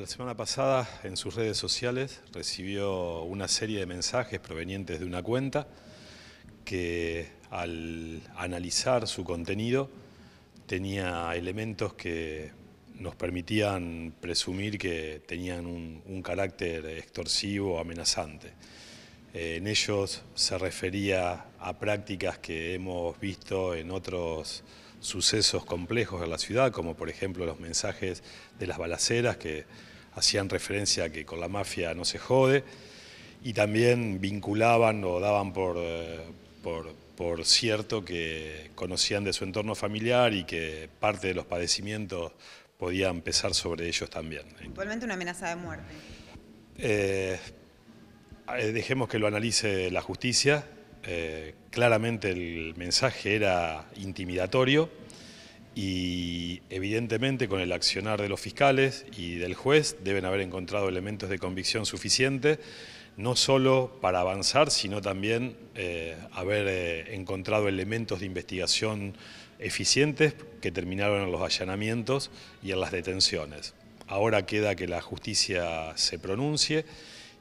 La semana pasada en sus redes sociales recibió una serie de mensajes provenientes de una cuenta que al analizar su contenido tenía elementos que nos permitían presumir que tenían un, carácter extorsivo o amenazante en ellos se refería a prácticas que hemos visto en otros sucesos complejos de la ciudad, como por ejemplo los mensajes de las balaceras que hacían referencia a que con la mafia no se jode, y también vinculaban o daban por, eh, cierto que conocían de su entorno familiar y que parte de los padecimientos podían pesar sobre ellos también. Igualmente una amenaza de muerte. Eh, eh, dejemos que lo analice la justicia. Eh, claramente el mensaje era intimidatorio y evidentemente con el accionar de los fiscales y del juez deben haber encontrado elementos de convicción suficiente, no solo para avanzar, sino también eh, haber encontrado elementos de investigación eficientes que terminaron en los allanamientos y en las detenciones. Ahora queda que la justicia se pronuncie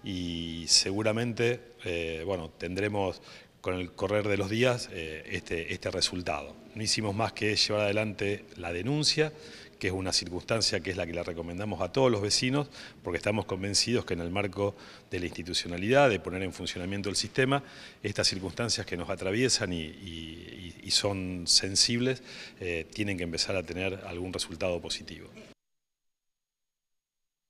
y seguramente eh, tendremos con el correr de los días eh, este, este, resultado. No hicimos más que llevar adelante la denuncia, que es una circunstancia que es la que le recomendamos a todos los vecinos, porque estamos convencidos que en el marco de la institucionalidad, de poner en funcionamiento el sistema, estas circunstancias que nos atraviesan y, son sensibles, eh, tienen que empezar a tener algún resultado positivo.